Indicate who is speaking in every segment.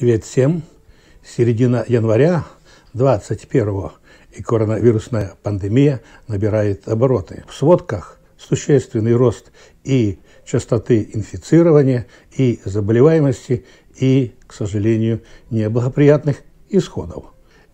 Speaker 1: Привет всем! Середина января 21-го и коронавирусная пандемия набирает обороты. В сводках существенный рост и частоты инфицирования, и заболеваемости, и, к сожалению, неблагоприятных исходов.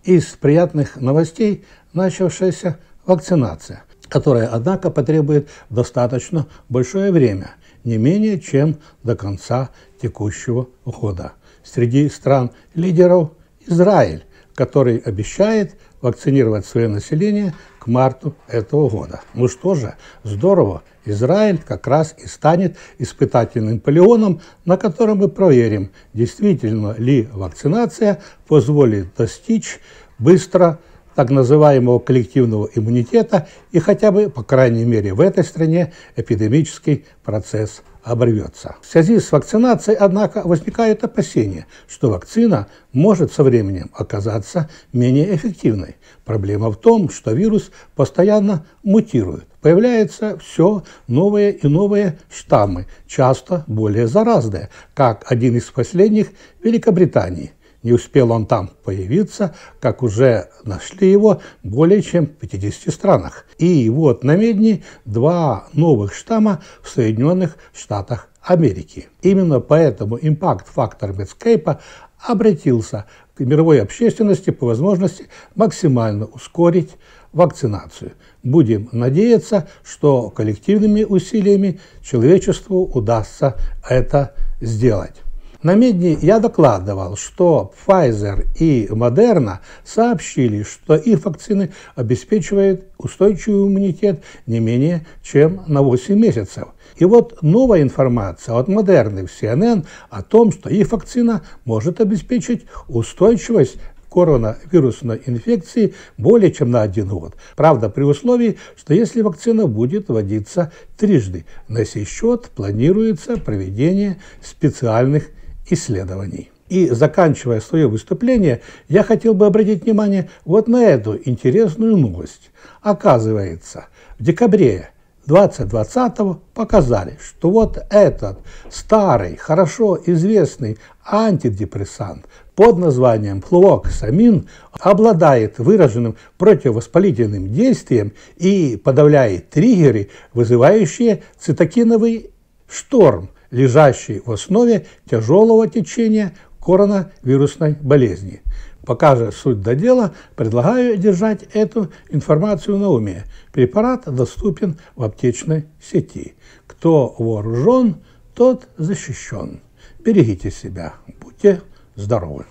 Speaker 1: Из приятных новостей начавшаяся вакцинация, которая, однако, потребует достаточно большое время – не менее чем до конца текущего года. Среди стран-лидеров Израиль, который обещает вакцинировать свое население к марту этого года. Ну что же, здорово, Израиль как раз и станет испытательным полионом, на котором мы проверим, действительно ли вакцинация позволит достичь быстро так называемого коллективного иммунитета, и хотя бы, по крайней мере, в этой стране эпидемический процесс обрвется. В связи с вакцинацией, однако, возникает опасение, что вакцина может со временем оказаться менее эффективной. Проблема в том, что вирус постоянно мутирует. Появляются все новые и новые штаммы, часто более заразные, как один из последних Великобритании. Не успел он там появиться, как уже нашли его более чем в 50 странах. И вот на медне два новых штамма в Соединенных Штатах Америки. Именно поэтому импакт-фактор Медскейпа обратился к мировой общественности по возможности максимально ускорить вакцинацию. Будем надеяться, что коллективными усилиями человечеству удастся это сделать. На медне я докладывал, что Pfizer и Moderna сообщили, что их вакцины обеспечивают устойчивый иммунитет не менее чем на 8 месяцев. И вот новая информация от Moderna в CNN о том, что их вакцина может обеспечить устойчивость коронавирусной инфекции более чем на один год. Правда, при условии, что если вакцина будет вводиться трижды. На сей счет планируется проведение специальных исследований. И заканчивая свое выступление, я хотел бы обратить внимание вот на эту интересную новость. Оказывается, в декабре 2020 показали, что вот этот старый, хорошо известный антидепрессант под названием флуоксамин обладает выраженным противовоспалительным действием и подавляет триггеры, вызывающие цитокиновый шторм, лежащей в основе тяжелого течения коронавирусной болезни. Пока же суть до дела, предлагаю держать эту информацию на уме. Препарат доступен в аптечной сети. Кто вооружен, тот защищен. Берегите себя, будьте здоровы!